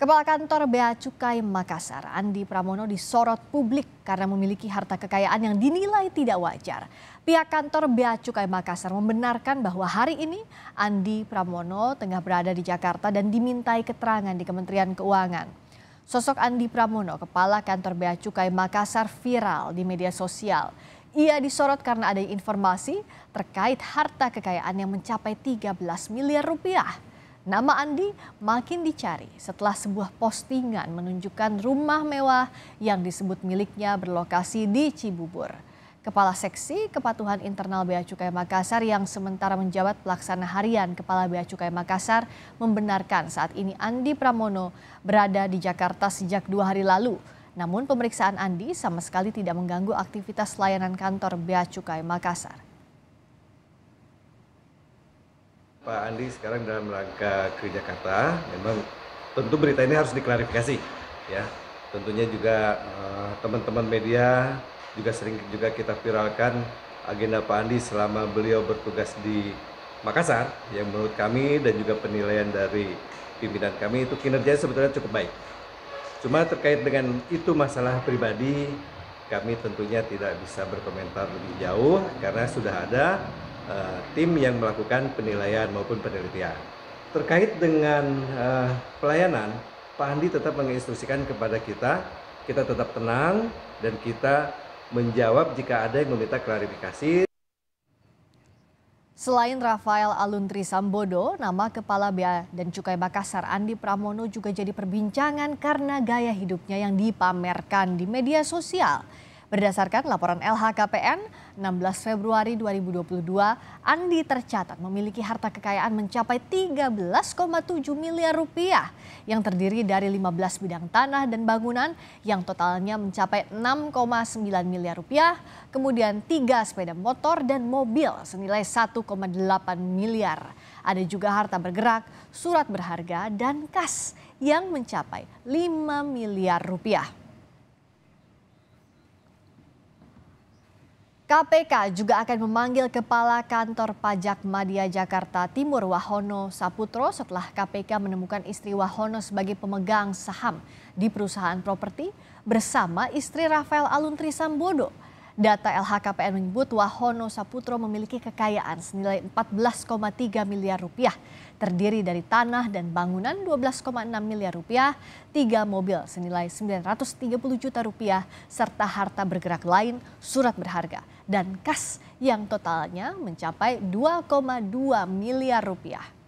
Kepala Kantor Bea Cukai Makassar, Andi Pramono disorot publik karena memiliki harta kekayaan yang dinilai tidak wajar. Pihak Kantor Bea Cukai Makassar membenarkan bahwa hari ini Andi Pramono tengah berada di Jakarta dan dimintai keterangan di Kementerian Keuangan. Sosok Andi Pramono, Kepala Kantor Bea Cukai Makassar viral di media sosial. Ia disorot karena ada informasi terkait harta kekayaan yang mencapai 13 miliar rupiah. Nama Andi makin dicari setelah sebuah postingan menunjukkan rumah mewah yang disebut miliknya berlokasi di Cibubur. Kepala Seksi Kepatuhan Internal Bea Cukai Makassar yang sementara menjabat pelaksana harian Kepala Bea Cukai Makassar membenarkan saat ini Andi Pramono berada di Jakarta sejak dua hari lalu. Namun pemeriksaan Andi sama sekali tidak mengganggu aktivitas layanan kantor Bea Cukai Makassar. Pak Andi sekarang dalam rangka ke Jakarta, memang tentu berita ini harus diklarifikasi, ya. Tentunya juga eh, teman-teman uh, media juga sering juga kita viralkan agenda Pak Andi selama beliau bertugas di Makassar yang menurut kami dan juga penilaian dari pimpinan kami itu kinerjanya sebetulnya cukup baik. Cuma terkait dengan itu masalah pribadi kami tentunya tidak bisa berkomentar lebih jauh karena sudah ada Eh, tim yang melakukan penilaian maupun penelitian. Terkait dengan uh, pelayanan, Pak Andi tetap menginstruksikan kepada kita, kita tetap tenang dan kita menjawab jika ada yang meminta klarifikasi. Selain Rafael Aluntri Sambodo, nama Kepala Bea dan Cukai Makassar Andi Pramono juga jadi perbincangan karena gaya hidupnya yang dipamerkan di media sosial. Berdasarkan laporan LHKPN 16 Februari 2022, Andi tercatat memiliki harta kekayaan mencapai 13,7 miliar rupiah yang terdiri dari 15 bidang tanah dan bangunan yang totalnya mencapai 6,9 miliar rupiah, kemudian tiga sepeda motor dan mobil senilai 1,8 miliar. Ada juga harta bergerak, surat berharga, dan kas yang mencapai 5 miliar rupiah. KPK juga akan memanggil Kepala Kantor Pajak Madia Jakarta Timur Wahono Saputro setelah KPK menemukan istri Wahono sebagai pemegang saham di perusahaan properti bersama istri Rafael Aluntri Sambodo Data LHKPN menyebut Wahono Saputro memiliki kekayaan senilai 14,3 miliar rupiah, terdiri dari tanah dan bangunan 12,6 miliar rupiah, tiga mobil senilai 930 juta rupiah, serta harta bergerak lain, surat berharga, dan kas yang totalnya mencapai 2,2 miliar rupiah.